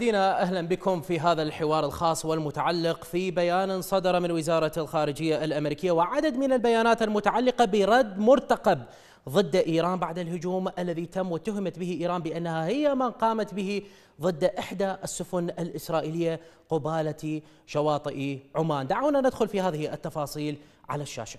مشاهدينا اهلا بكم في هذا الحوار الخاص والمتعلق في بيان صدر من وزاره الخارجيه الامريكيه وعدد من البيانات المتعلقه برد مرتقب ضد ايران بعد الهجوم الذي تم واتهمت به ايران بانها هي من قامت به ضد احدى السفن الاسرائيليه قباله شواطئ عمان، دعونا ندخل في هذه التفاصيل على الشاشه.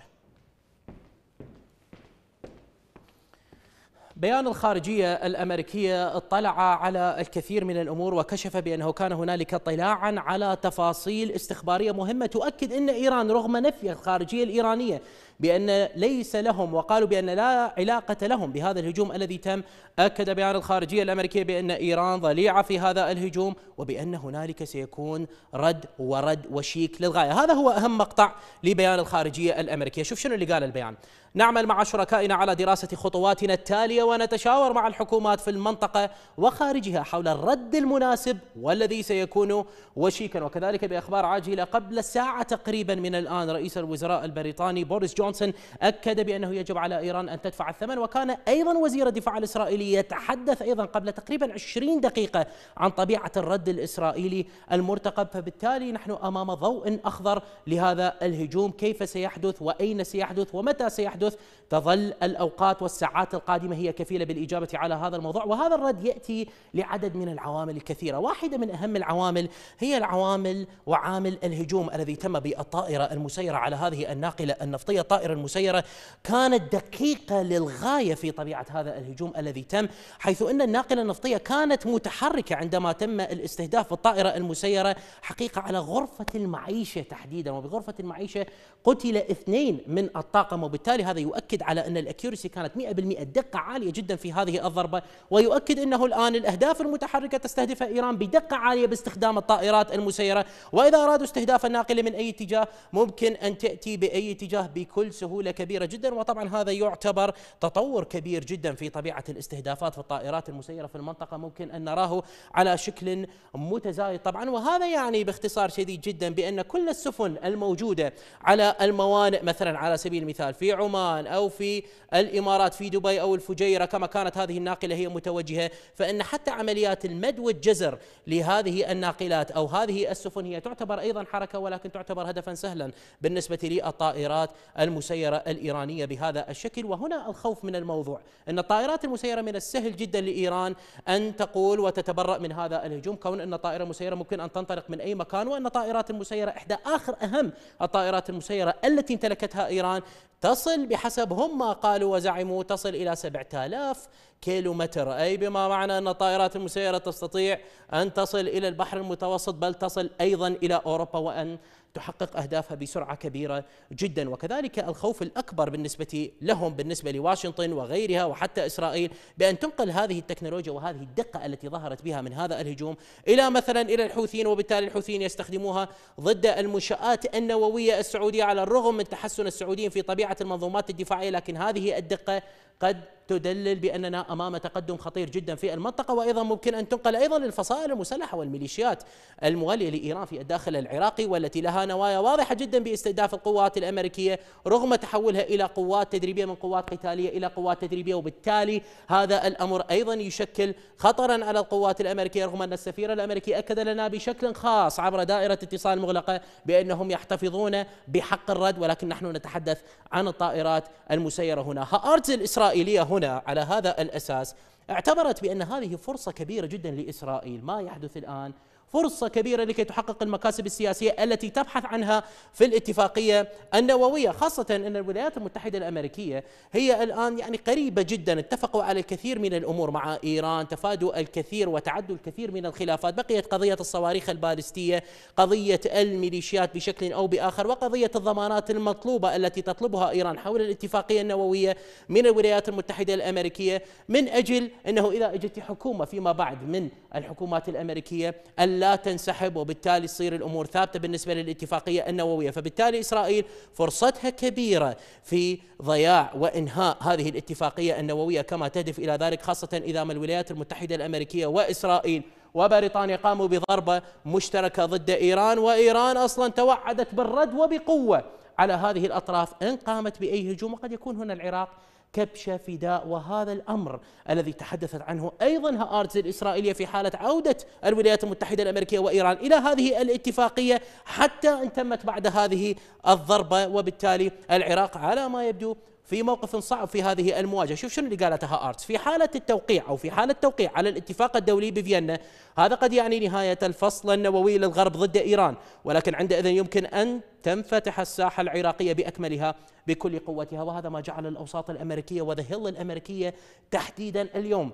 بيان الخارجية الأمريكية اطلع على الكثير من الأمور وكشف بأنه كان هنالك اطلاعا على تفاصيل استخبارية مهمة تؤكد أن إيران رغم نفي الخارجية الإيرانية بأن ليس لهم وقالوا بأن لا علاقة لهم بهذا الهجوم الذي تم أكد بيان الخارجية الأمريكية بأن إيران ضليعة في هذا الهجوم وبأن هنالك سيكون رد ورد وشيك للغاية هذا هو أهم مقطع لبيان الخارجية الأمريكية شوف شنو اللي قال البيان نعمل مع شركائنا على دراسة خطواتنا التالية ونتشاور مع الحكومات في المنطقة وخارجها حول الرد المناسب والذي سيكون وشيكا وكذلك بأخبار عاجلة قبل ساعة تقريبا من الآن رئيس الوزراء البريطاني بوريس جونسون جونسون أكد بأنه يجب على إيران أن تدفع الثمن وكان أيضا وزير الدفاع الإسرائيلي يتحدث أيضا قبل تقريبا 20 دقيقة عن طبيعة الرد الإسرائيلي المرتقب فبالتالي نحن أمام ضوء أخضر لهذا الهجوم كيف سيحدث وأين سيحدث ومتى سيحدث تظل الأوقات والساعات القادمة هي كفيلة بالإجابة على هذا الموضوع وهذا الرد يأتي لعدد من العوامل الكثيرة واحدة من أهم العوامل هي العوامل وعامل الهجوم الذي تم بالطائرة المسيرة على هذه الناقلة النفطية الطائرة المسيرة كانت دقيقة للغاية في طبيعة هذا الهجوم الذي تم حيث أن الناقلة النفطية كانت متحركة عندما تم الاستهداف بالطائره المسيرة حقيقة على غرفة المعيشة تحديدا وبغرفة المعيشة قتل اثنين من الطاقم وبالتالي هذا يؤكد على أن الأكيورسي كانت 100% دقة عالية جدا في هذه الضربة ويؤكد أنه الآن الأهداف المتحركة تستهدفها إيران بدقة عالية باستخدام الطائرات المسيرة وإذا أرادوا استهداف الناقلة من أي اتجاه ممكن أن تأتي بأي اتجاه بكل بكل سهوله كبيره جدا وطبعا هذا يعتبر تطور كبير جدا في طبيعه الاستهدافات في الطائرات المسيره في المنطقه ممكن ان نراه على شكل متزايد طبعا وهذا يعني باختصار شديد جدا بان كل السفن الموجوده على الموانئ مثلا على سبيل المثال في عمان او في الامارات في دبي او الفجيره كما كانت هذه الناقله هي متوجهه فان حتى عمليات المد والجزر لهذه الناقلات او هذه السفن هي تعتبر ايضا حركه ولكن تعتبر هدفا سهلا بالنسبه للطائرات المسيرة الإيرانية بهذا الشكل وهنا الخوف من الموضوع أن الطائرات المسيرة من السهل جدا لإيران أن تقول وتتبرأ من هذا الهجوم كون أن طائرة مسيرة ممكن أن تنطلق من أي مكان وأن طائرات المسيرة إحدى آخر أهم الطائرات المسيرة التي امتلكتها إيران تصل بحسب هم ما قالوا وزعموا تصل إلى 7000 كيلو متر أي بما معنى أن الطائرات المسيرة تستطيع أن تصل إلى البحر المتوسط بل تصل أيضا إلى أوروبا وأن تحقق اهدافها بسرعه كبيره جدا وكذلك الخوف الاكبر بالنسبه لهم بالنسبه لواشنطن وغيرها وحتى اسرائيل بان تنقل هذه التكنولوجيا وهذه الدقه التي ظهرت بها من هذا الهجوم الى مثلا الى الحوثيين وبالتالي الحوثيين يستخدموها ضد المنشات النوويه السعوديه على الرغم من تحسن السعوديين في طبيعه المنظومات الدفاعيه لكن هذه الدقه قد تدلل باننا امام تقدم خطير جدا في المنطقه وايضا ممكن ان تنقل ايضا للفصائل المسلحه والميليشيات المواليه لايران في الداخل العراقي والتي لها نوايا واضحه جدا باستهداف القوات الامريكيه رغم تحولها الى قوات تدريبيه من قوات قتاليه الى قوات تدريبيه وبالتالي هذا الامر ايضا يشكل خطرا على القوات الامريكيه رغم ان السفير الامريكي اكد لنا بشكل خاص عبر دائره اتصال مغلقه بانهم يحتفظون بحق الرد ولكن نحن نتحدث عن الطائرات المسيره هنا. هارتز الاسرائيليه هنا هنا على هذا الاساس اعتبرت بان هذه فرصه كبيره جدا لاسرائيل ما يحدث الان فرصة كبيرة لكي تحقق المكاسب السياسية التي تبحث عنها في الاتفاقية النووية خاصة أن الولايات المتحدة الأمريكية هي الآن يعني قريبة جدا اتفقوا على الكثير من الأمور مع إيران تفادوا الكثير وتعدوا الكثير من الخلافات بقيت قضية الصواريخ البالستية قضية الميليشيات بشكل أو بآخر وقضية الضمانات المطلوبة التي تطلبها إيران حول الاتفاقية النووية من الولايات المتحدة الأمريكية من أجل أنه إذا أجت حكومة فيما بعد من الحكومات الأمريكية لا تنسحب وبالتالي تصير الامور ثابته بالنسبه للاتفاقيه النوويه، فبالتالي اسرائيل فرصتها كبيره في ضياع وانهاء هذه الاتفاقيه النوويه كما تهدف الى ذلك خاصه اذا ما الولايات المتحده الامريكيه واسرائيل وبريطانيا قاموا بضربه مشتركه ضد ايران وايران اصلا توعدت بالرد وبقوه على هذه الاطراف ان قامت باي هجوم وقد يكون هنا العراق كبش فداء وهذا الامر الذي تحدثت عنه ايضا هارتز الاسرائيليه في حاله عوده الولايات المتحده الامريكيه وايران الى هذه الاتفاقيه حتى ان تمت بعد هذه الضربه وبالتالي العراق على ما يبدو في موقف صعب في هذه المواجهه، شوف شنو اللي قالتها ارتس، في حاله التوقيع او في حاله التوقيع على الاتفاق الدولي بفيينا، هذا قد يعني نهايه الفصل النووي للغرب ضد ايران، ولكن عندئذ يمكن ان تنفتح الساحه العراقيه باكملها بكل قوتها، وهذا ما جعل الاوساط الامريكيه وذا هيل الامريكيه تحديدا اليوم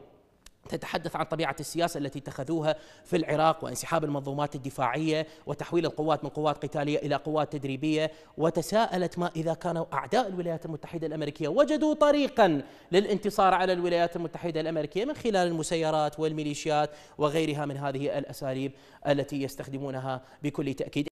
تتحدث عن طبيعة السياسة التي اتخذوها في العراق وانسحاب المنظومات الدفاعية وتحويل القوات من قوات قتالية إلى قوات تدريبية وتساءلت ما إذا كانوا أعداء الولايات المتحدة الأمريكية وجدوا طريقا للانتصار على الولايات المتحدة الأمريكية من خلال المسيرات والميليشيات وغيرها من هذه الأساليب التي يستخدمونها بكل تأكيد